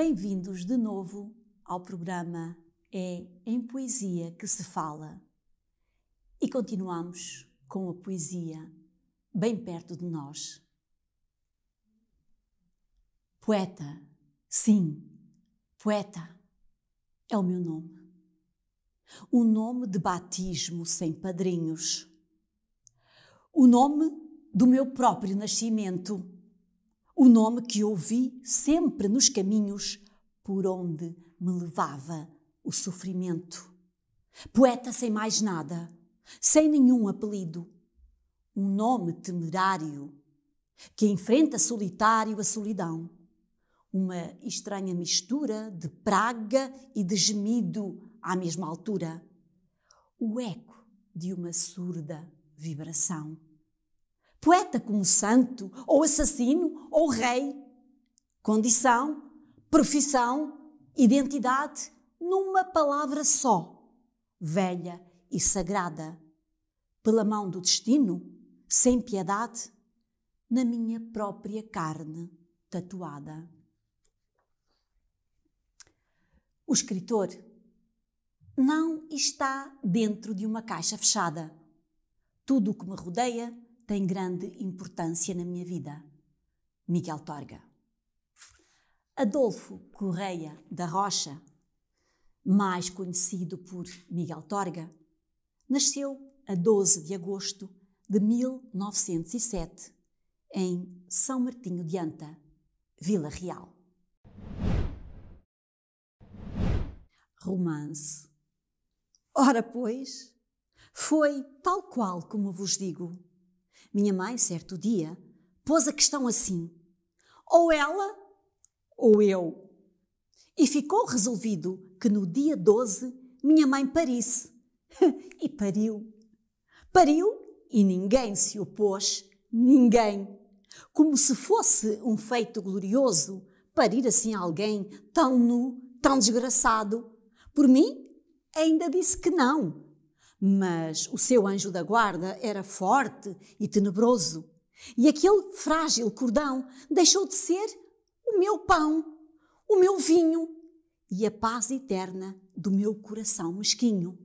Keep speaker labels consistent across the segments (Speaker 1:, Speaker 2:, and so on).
Speaker 1: Bem-vindos de novo ao programa É em Poesia que se Fala. E continuamos com a poesia bem perto de nós. Poeta, sim, poeta é o meu nome. o nome de batismo sem padrinhos. O nome do meu próprio nascimento o nome que ouvi sempre nos caminhos por onde me levava o sofrimento. Poeta sem mais nada, sem nenhum apelido, um nome temerário que enfrenta solitário a solidão, uma estranha mistura de praga e de gemido à mesma altura, o eco de uma surda vibração poeta como santo, ou assassino, ou rei. Condição, profissão, identidade, numa palavra só, velha e sagrada. Pela mão do destino, sem piedade, na minha própria carne tatuada. O escritor não está dentro de uma caixa fechada. Tudo o que me rodeia tem grande importância na minha vida. Miguel Torga. Adolfo Correia da Rocha, mais conhecido por Miguel Torga, nasceu a 12 de agosto de 1907 em São Martinho de Anta, Vila Real. Romance. Ora, pois, foi tal qual como vos digo minha mãe, certo dia, pôs a questão assim: ou ela ou eu. E ficou resolvido que no dia 12 minha mãe parisse. e pariu. Pariu e ninguém se opôs, ninguém. Como se fosse um feito glorioso parir assim alguém tão nu, tão desgraçado. Por mim, ainda disse que não, mas o seu anjo da guarda era forte e tenebroso. E aquele frágil cordão deixou de ser o meu pão, o meu vinho e a paz eterna do meu coração mesquinho.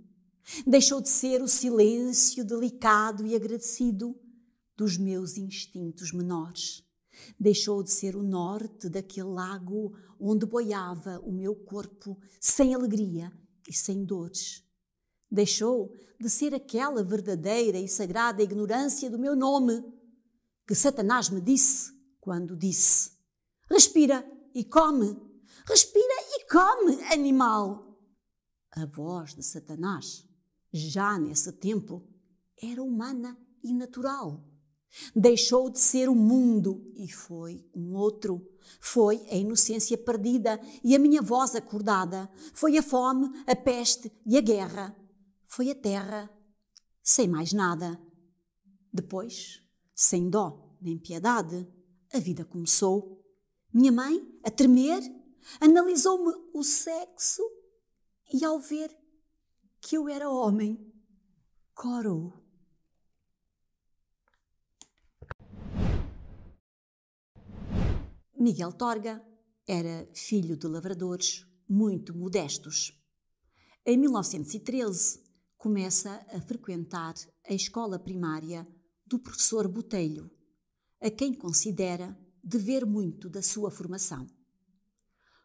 Speaker 1: Deixou de ser o silêncio delicado e agradecido dos meus instintos menores. Deixou de ser o norte daquele lago onde boiava o meu corpo sem alegria e sem dores deixou de ser aquela verdadeira e sagrada ignorância do meu nome que Satanás me disse quando disse: Respira e come, respira e come, animal. A voz de Satanás, já nesse tempo, era humana e natural. Deixou de ser o mundo e foi um outro. Foi a inocência perdida e a minha voz acordada. Foi a fome, a peste e a guerra foi a terra, sem mais nada. Depois, sem dó nem piedade, a vida começou. Minha mãe, a tremer, analisou-me o sexo e, ao ver que eu era homem, corou. Miguel Torga era filho de lavradores muito modestos. Em 1913, começa a frequentar a escola primária do professor Botelho, a quem considera dever muito da sua formação.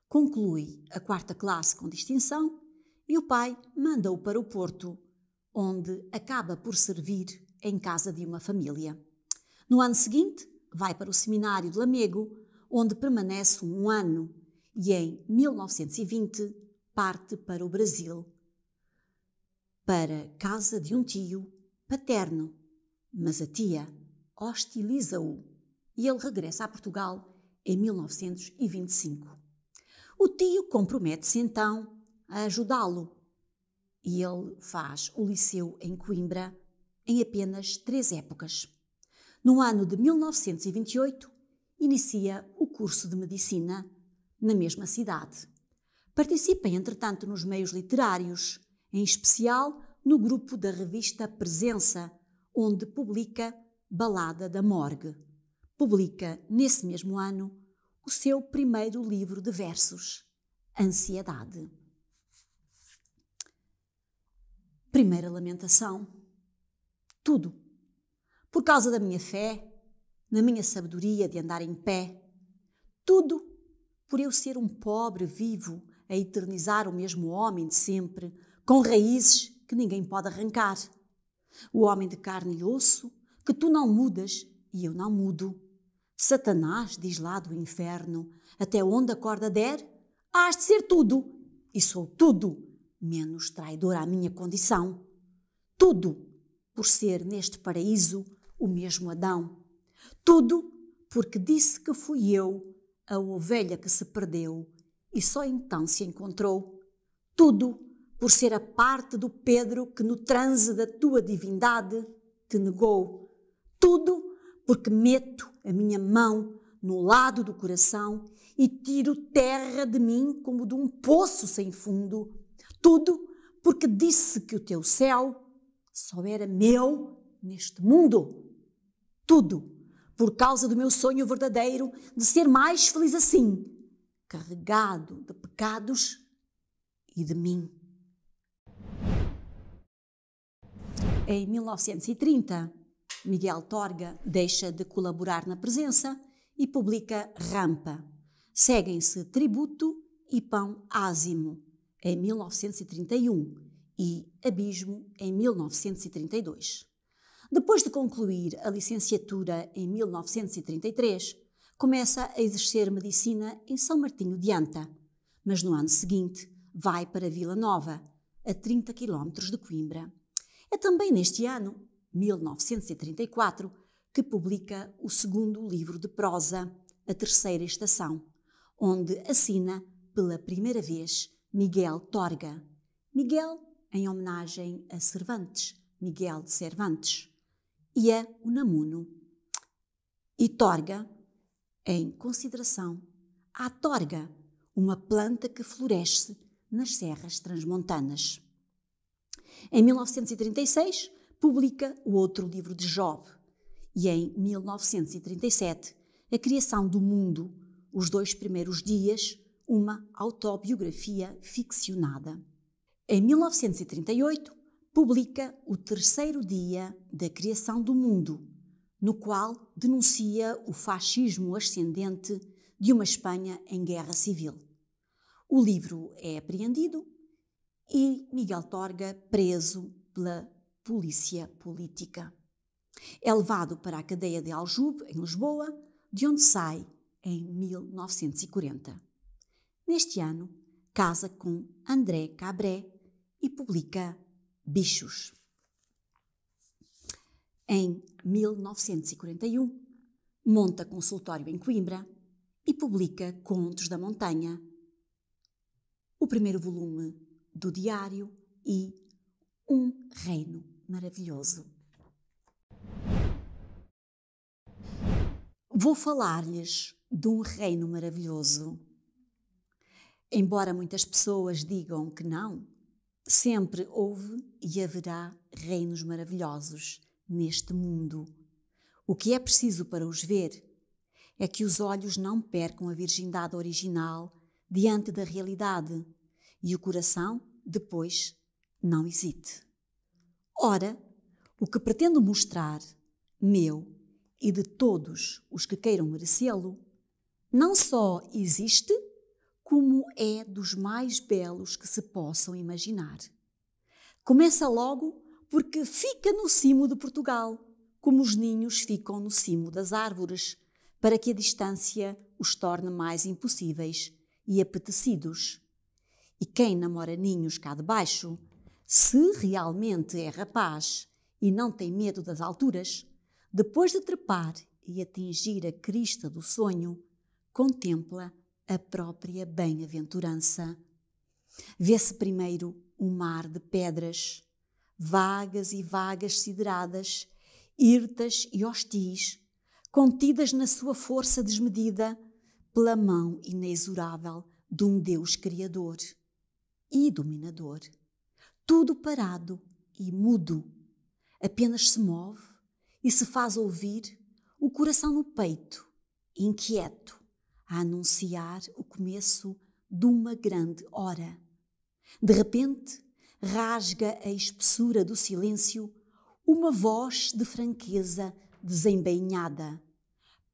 Speaker 1: Conclui a quarta classe com distinção e o pai manda-o para o Porto, onde acaba por servir em casa de uma família. No ano seguinte, vai para o seminário de Lamego, onde permanece um ano e em 1920 parte para o Brasil para casa de um tio paterno, mas a tia hostiliza-o e ele regressa a Portugal em 1925. O tio compromete-se então a ajudá-lo e ele faz o liceu em Coimbra em apenas três épocas. No ano de 1928, inicia o curso de medicina na mesma cidade. Participa, entretanto, nos meios literários, em especial no grupo da revista Presença, onde publica Balada da Morgue. Publica, nesse mesmo ano, o seu primeiro livro de versos, Ansiedade. Primeira lamentação. Tudo. Por causa da minha fé, na minha sabedoria de andar em pé, tudo por eu ser um pobre vivo a eternizar o mesmo homem de sempre, com raízes que ninguém pode arrancar. O homem de carne e osso, que tu não mudas e eu não mudo. Satanás diz lá do inferno, até onde a corda der, hás de ser tudo, e sou tudo, menos traidor à minha condição. Tudo por ser neste paraíso o mesmo Adão. Tudo porque disse que fui eu, a ovelha que se perdeu, e só então se encontrou. Tudo por ser a parte do Pedro que, no transe da tua divindade, te negou. Tudo porque meto a minha mão no lado do coração e tiro terra de mim como de um poço sem fundo. Tudo porque disse que o teu céu só era meu neste mundo. Tudo por causa do meu sonho verdadeiro de ser mais feliz assim, carregado de pecados e de mim. Em 1930, Miguel Torga deixa de colaborar na presença e publica Rampa. Seguem-se Tributo e Pão Ázimo, em 1931, e Abismo, em 1932. Depois de concluir a licenciatura em 1933, começa a exercer medicina em São Martinho de Anta, mas no ano seguinte vai para Vila Nova, a 30 quilómetros de Coimbra. É também neste ano, 1934, que publica o segundo livro de prosa, A Terceira Estação, onde assina pela primeira vez Miguel Torga. Miguel em homenagem a Cervantes, Miguel de Cervantes, e a é Unamuno. E Torga em consideração à Torga, uma planta que floresce nas serras transmontanas. Em 1936, publica o outro livro de Job. E em 1937, A Criação do Mundo, os dois primeiros dias, uma autobiografia ficcionada. Em 1938, publica O Terceiro Dia da Criação do Mundo, no qual denuncia o fascismo ascendente de uma Espanha em guerra civil. O livro é apreendido e Miguel Torga preso pela polícia política. É levado para a cadeia de Aljube, em Lisboa, de onde sai em 1940. Neste ano, casa com André Cabré e publica Bichos. Em 1941, monta consultório em Coimbra e publica Contos da Montanha. O primeiro volume do diário e Um Reino Maravilhoso. Vou falar-lhes de um reino maravilhoso. Embora muitas pessoas digam que não, sempre houve e haverá reinos maravilhosos neste mundo. O que é preciso para os ver é que os olhos não percam a virgindade original diante da realidade e o coração depois, não hesite. Ora, o que pretendo mostrar, meu e de todos os que queiram merecê-lo, não só existe, como é dos mais belos que se possam imaginar. Começa logo porque fica no cimo de Portugal, como os ninhos ficam no cimo das árvores, para que a distância os torne mais impossíveis e apetecidos e quem namora ninhos cá de baixo, se realmente é rapaz e não tem medo das alturas, depois de trepar e atingir a crista do sonho, contempla a própria bem-aventurança. Vê-se primeiro um mar de pedras, vagas e vagas sideradas, hirtas e hostis, contidas na sua força desmedida pela mão inexorável de um Deus Criador e dominador. Tudo parado e mudo. Apenas se move e se faz ouvir o coração no peito, inquieto, a anunciar o começo de uma grande hora. De repente, rasga a espessura do silêncio uma voz de franqueza desembainhada.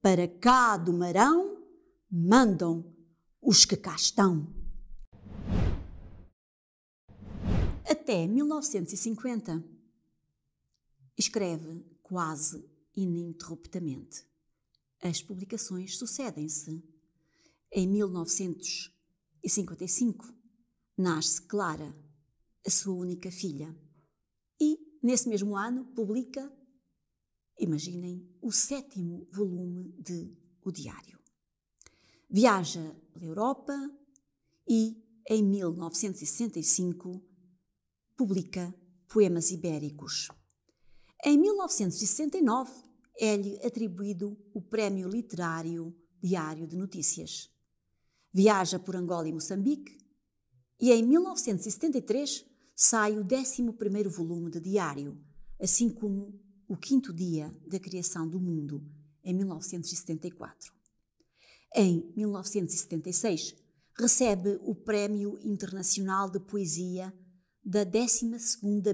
Speaker 1: Para cá do Marão mandam os que cá estão. até 1950. Escreve quase ininterruptamente. As publicações sucedem-se. Em 1955 nasce Clara, a sua única filha. E, nesse mesmo ano, publica, imaginem, o sétimo volume de O Diário. Viaja pela Europa e, em 1965, publica Poemas Ibéricos. Em 1969 é-lhe atribuído o Prémio Literário Diário de Notícias. Viaja por Angola e Moçambique e em 1973 sai o 11º volume de Diário, assim como o quinto dia da criação do mundo, em 1974. Em 1976, recebe o Prémio Internacional de Poesia da 12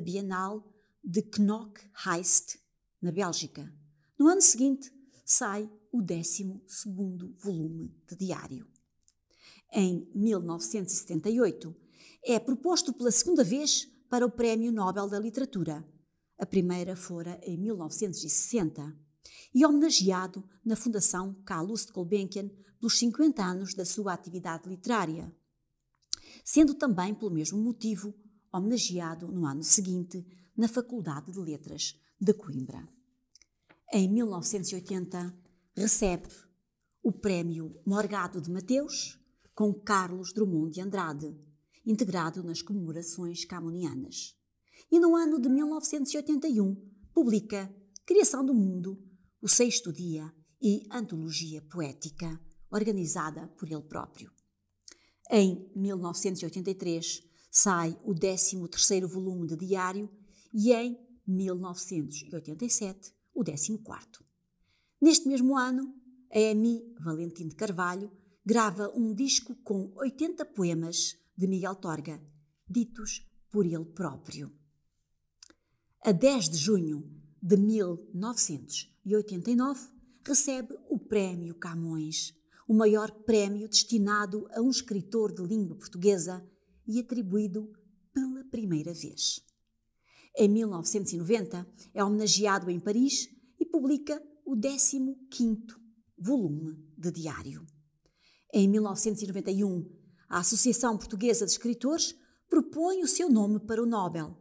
Speaker 1: Bienal de Knock Heist, na Bélgica. No ano seguinte, sai o 12 volume de diário. Em 1978, é proposto pela segunda vez para o Prémio Nobel da Literatura. A primeira fora em 1960 e homenageado na Fundação Carlos de Kolbenkian pelos 50 anos da sua atividade literária, sendo também, pelo mesmo motivo, homenageado no ano seguinte na Faculdade de Letras de Coimbra. Em 1980, recebe o Prémio Morgado de Mateus com Carlos Drummond de Andrade, integrado nas comemorações camonianas. E no ano de 1981, publica Criação do Mundo, o sexto dia e Antologia Poética, organizada por ele próprio. Em 1983, sai o 13º volume de Diário e em 1987 o 14º. Neste mesmo ano, a Amy Valentim de Carvalho grava um disco com 80 poemas de Miguel Torga, ditos por ele próprio. A 10 de junho de 1989, recebe o Prémio Camões, o maior prémio destinado a um escritor de língua portuguesa e atribuído pela primeira vez. Em 1990, é homenageado em Paris e publica o 15º volume de diário. Em 1991, a Associação Portuguesa de Escritores propõe o seu nome para o Nobel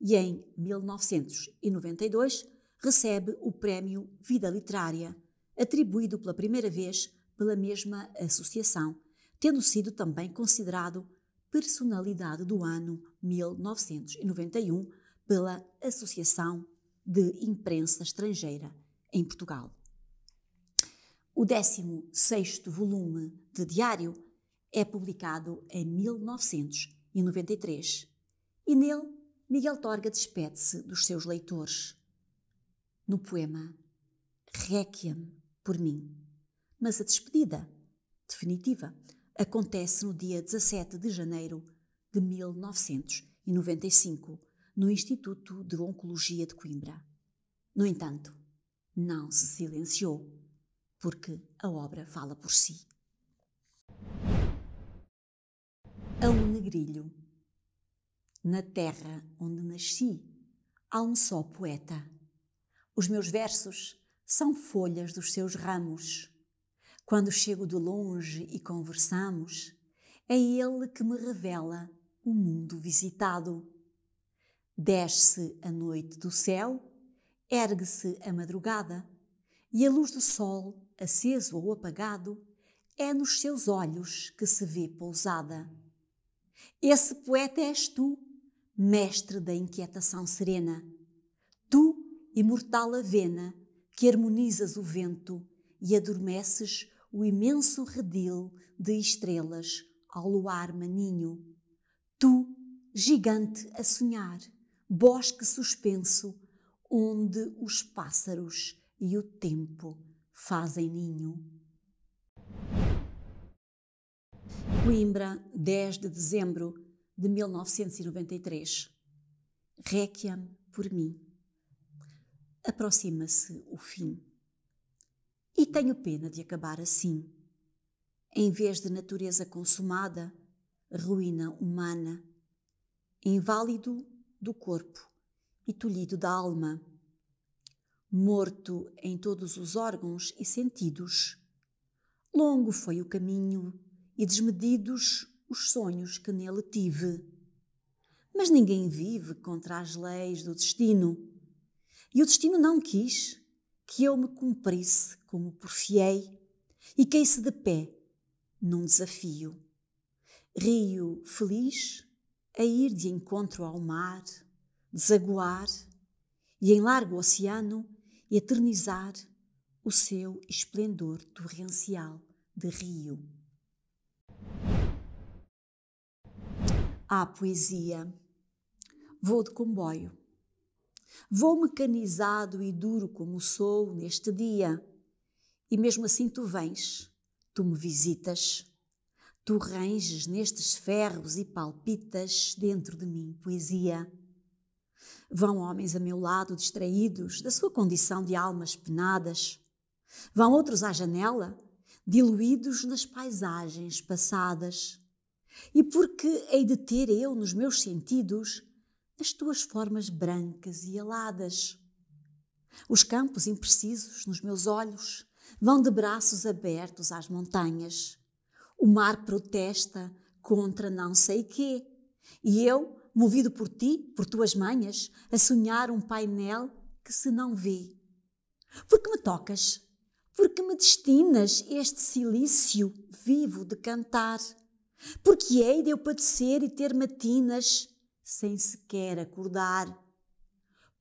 Speaker 1: e em 1992 recebe o Prémio Vida Literária, atribuído pela primeira vez pela mesma associação, tendo sido também considerado Personalidade do Ano 1991 pela Associação de Imprensa Estrangeira em Portugal. O 16 volume de Diário é publicado em 1993 e nele Miguel Torga despede-se dos seus leitores. No poema Requiem por mim, mas a despedida, definitiva, acontece no dia 17 de janeiro de 1995, no Instituto de Oncologia de Coimbra. No entanto, não se silenciou, porque a obra fala por si. A um negrilho. Na terra onde nasci, há um só poeta. Os meus versos são folhas dos seus ramos quando chego de longe e conversamos, é ele que me revela o mundo visitado. Desce a noite do céu, ergue-se a madrugada, e a luz do sol, aceso ou apagado, é nos seus olhos que se vê pousada. Esse poeta és tu, mestre da inquietação serena. Tu, imortal avena, que harmonizas o vento e adormeces o imenso redil de estrelas ao luar maninho. Tu, gigante a sonhar, bosque suspenso, onde os pássaros e o tempo fazem ninho. Coimbra, 10 de dezembro de 1993. Requiem por mim. Aproxima-se o fim e tenho pena de acabar assim. Em vez de natureza consumada, ruína humana, inválido do corpo e tolhido da alma, morto em todos os órgãos e sentidos. Longo foi o caminho e desmedidos os sonhos que nele tive. Mas ninguém vive contra as leis do destino. E o destino não quis que eu me cumprisse como porfiei e caí-se de pé num desafio. Rio feliz a ir de encontro ao mar, desaguar e em largo oceano eternizar o seu esplendor torrencial de rio. Há ah, poesia. Vou de comboio. Vou mecanizado e duro como sou neste dia. E mesmo assim tu vens, tu me visitas, tu ranges nestes ferros e palpitas dentro de mim poesia. Vão homens a meu lado distraídos da sua condição de almas penadas. Vão outros à janela, diluídos nas paisagens passadas. E porque hei de ter eu nos meus sentidos as tuas formas brancas e aladas. Os campos imprecisos nos meus olhos vão de braços abertos às montanhas. O mar protesta contra não sei quê. E eu, movido por ti, por tuas manhas, a sonhar um painel que se não vê. Porque me tocas? Porque me destinas este silício vivo de cantar? Porque hei de eu padecer e ter matinas? sem sequer acordar.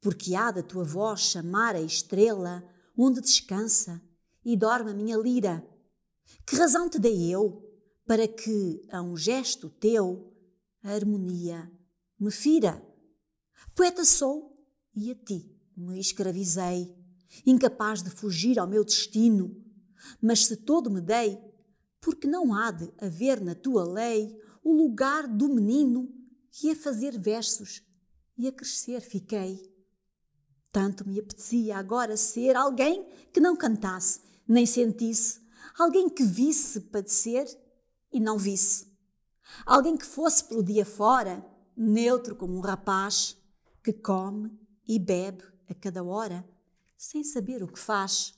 Speaker 1: Porque há da tua voz chamar a estrela onde descansa e dorme a minha lira. Que razão te dei eu para que, a um gesto teu, a harmonia me fira? Poeta sou e a ti me escravizei, incapaz de fugir ao meu destino. Mas se todo me dei, porque não há de haver na tua lei o lugar do menino e a fazer versos e a crescer fiquei. Tanto me apetecia agora ser alguém que não cantasse, nem sentisse, alguém que visse padecer e não visse, alguém que fosse pelo dia fora, neutro como um rapaz, que come e bebe a cada hora, sem saber o que faz.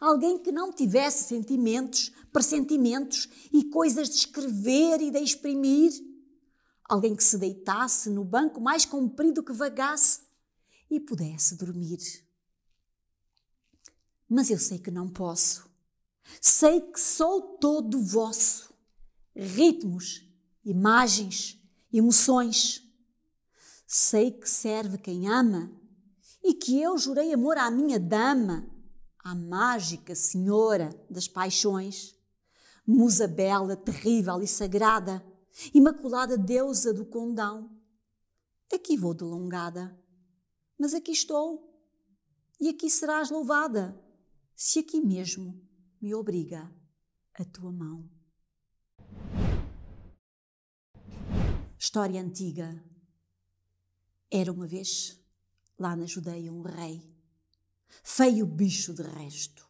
Speaker 1: Alguém que não tivesse sentimentos, pressentimentos e coisas de escrever e de exprimir alguém que se deitasse no banco mais comprido que vagasse e pudesse dormir. Mas eu sei que não posso. Sei que sou todo vosso. Ritmos, imagens, emoções. Sei que serve quem ama e que eu jurei amor à minha dama, à mágica senhora das paixões, musa bela, terrível e sagrada Imaculada deusa do condão. Aqui vou delongada, mas aqui estou. E aqui serás louvada, se aqui mesmo me obriga a tua mão. História antiga. Era uma vez, lá na Judeia, um rei. Feio bicho de resto.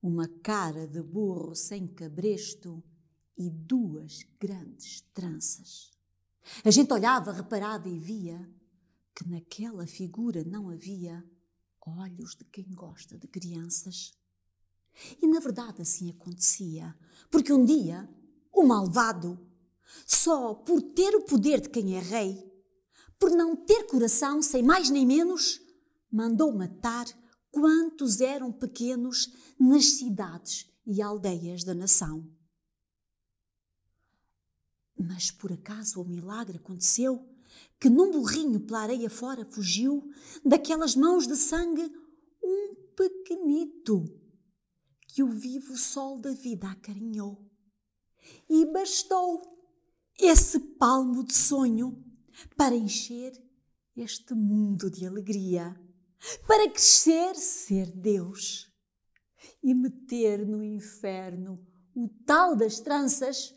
Speaker 1: Uma cara de burro sem cabresto e duas grandes tranças. A gente olhava, reparada e via que naquela figura não havia olhos de quem gosta de crianças. E na verdade assim acontecia, porque um dia o malvado, só por ter o poder de quem é rei, por não ter coração, sem mais nem menos, mandou matar quantos eram pequenos nas cidades e aldeias da nação. Mas por acaso o milagre aconteceu? Que num burrinho pela areia fora fugiu, daquelas mãos de sangue, um pequenito, que o vivo sol da vida acarinhou. E bastou esse palmo de sonho para encher este mundo de alegria, para crescer, ser Deus e meter no inferno o tal das tranças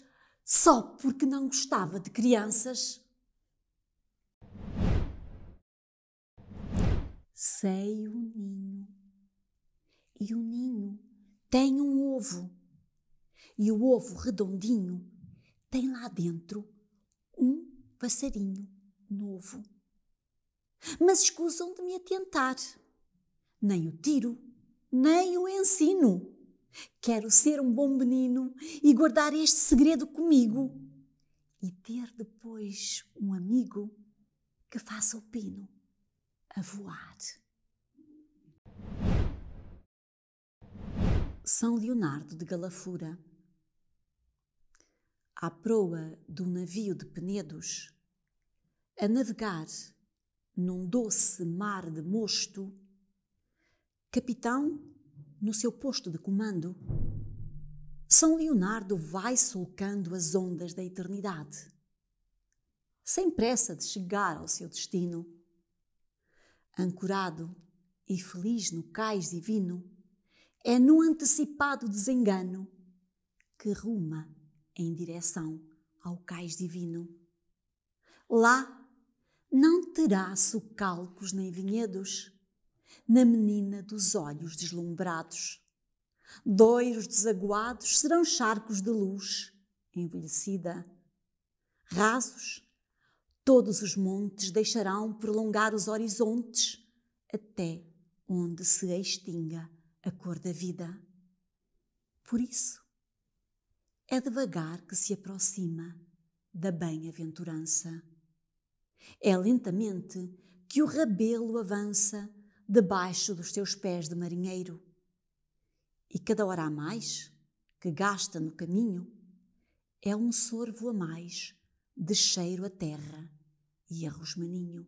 Speaker 1: só porque não gostava de crianças? Sei o ninho. E o ninho tem um ovo. E o ovo redondinho tem lá dentro um passarinho novo. Mas escusam de me atentar. Nem o tiro, nem o ensino. Quero ser um bom menino e guardar este segredo comigo e ter depois um amigo que faça o pino a voar. São Leonardo de Galafura. À proa de um navio de Penedos, a navegar num doce mar de mosto, capitão no seu posto de comando, São Leonardo vai sulcando as ondas da eternidade, sem pressa de chegar ao seu destino. Ancorado e feliz no cais divino, é no antecipado desengano que ruma em direção ao cais divino. Lá não terá socalcos nem vinhedos na menina dos olhos deslumbrados. Dois desaguados serão charcos de luz envelhecida. Rasos, todos os montes deixarão prolongar os horizontes até onde se extinga a cor da vida. Por isso, é devagar que se aproxima da bem-aventurança. É lentamente que o rabelo avança debaixo dos teus pés de marinheiro. E cada hora a mais que gasta no caminho é um sorvo a mais de cheiro a terra e a rosmaninho.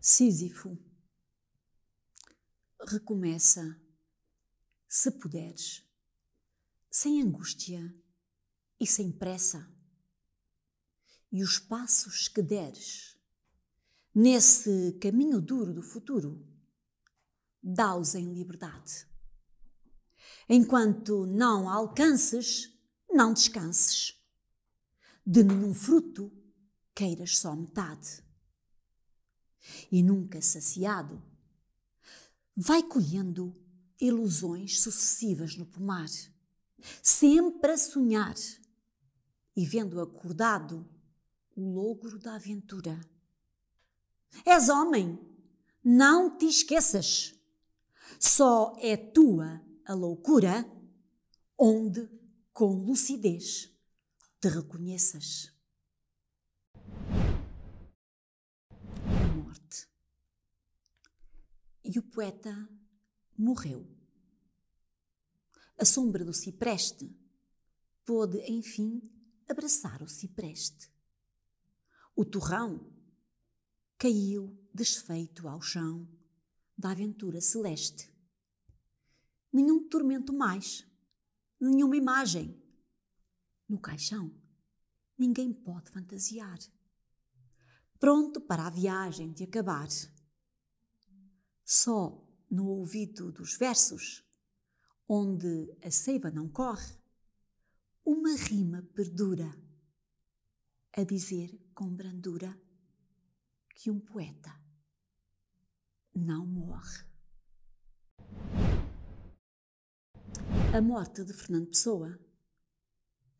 Speaker 1: Sísifo recomeça, se puderes, sem angústia e sem pressa, e os passos que deres Nesse caminho duro do futuro, dá-os em liberdade. Enquanto não alcances, não descanses. De nenhum fruto queiras só metade. E nunca saciado, vai colhendo ilusões sucessivas no pomar, sempre a sonhar e vendo acordado o logro da aventura És homem. Não te esqueças. Só é tua a loucura onde, com lucidez, te reconheças. A morte. E o poeta morreu. A sombra do cipreste pôde, enfim, abraçar o cipreste. O torrão caiu desfeito ao chão da aventura celeste. Nenhum tormento mais, nenhuma imagem. No caixão, ninguém pode fantasiar. Pronto para a viagem de acabar. Só no ouvido dos versos, onde a seiva não corre, uma rima perdura, a dizer com brandura que um poeta não morre. A morte de Fernando Pessoa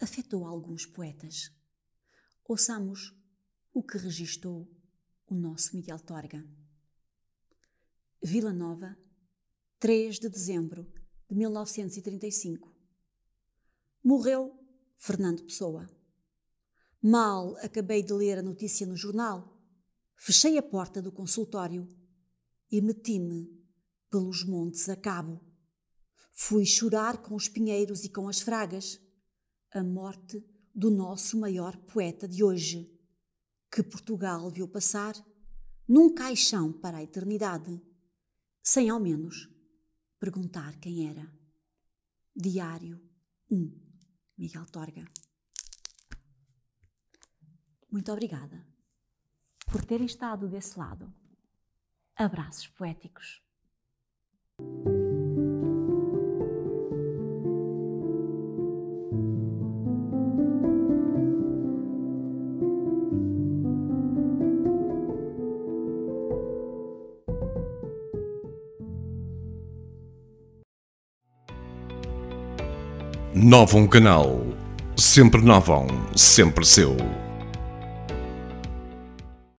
Speaker 1: afetou alguns poetas. Ouçamos o que registou o nosso Miguel Torga. Vila Nova, 3 de dezembro de 1935. Morreu Fernando Pessoa. Mal acabei de ler a notícia no jornal Fechei a porta do consultório e meti-me pelos montes a cabo. Fui chorar com os pinheiros e com as fragas a morte do nosso maior poeta de hoje, que Portugal viu passar num caixão para a eternidade, sem ao menos perguntar quem era. Diário 1, Miguel Torga. Muito obrigada por terem estado desse lado. Abraços poéticos. um canal. Sempre novo, sempre seu.